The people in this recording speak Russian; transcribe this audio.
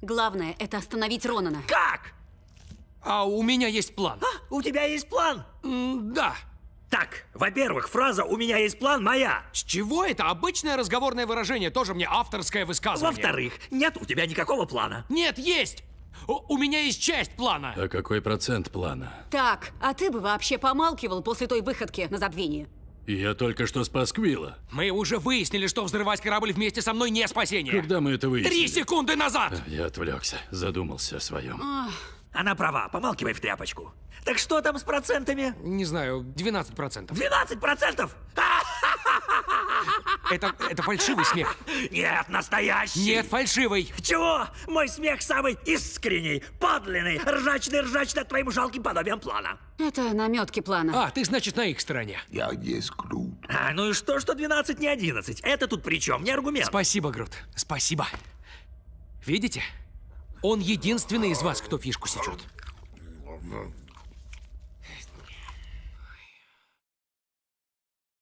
Главное – это остановить Ронана. Как? А у меня есть план. А, у тебя есть план? М да. Так, во-первых, фраза «у меня есть план» моя. С чего это? Обычное разговорное выражение, тоже мне авторское высказывание. Во-вторых, нет у тебя никакого плана. Нет, есть! О, у меня есть часть плана. А какой процент плана? Так, а ты бы вообще помалкивал после той выходки на забвение. Я только что спас Квилла. Мы уже выяснили, что взрывать корабль вместе со мной не спасение. Когда мы это выяснили? Три секунды назад! А, я отвлекся, задумался о своем. Она права, помалкивай в тряпочку. Так что там с процентами? Не знаю, 12%. 12%? А! Это, это фальшивый смех. Нет, настоящий. Нет, фальшивый. Чего? Мой смех самый искренний, подлинный, ржачный ржачный от твоим жалким подобием плана. Это наметки плана. А, ты, значит, на их стороне. Я есть Грут. А, ну и что, что 12 не 11? Это тут при чем? Не аргумент. Спасибо, Грут. Спасибо. Видите? Он единственный из вас, кто фишку сечет.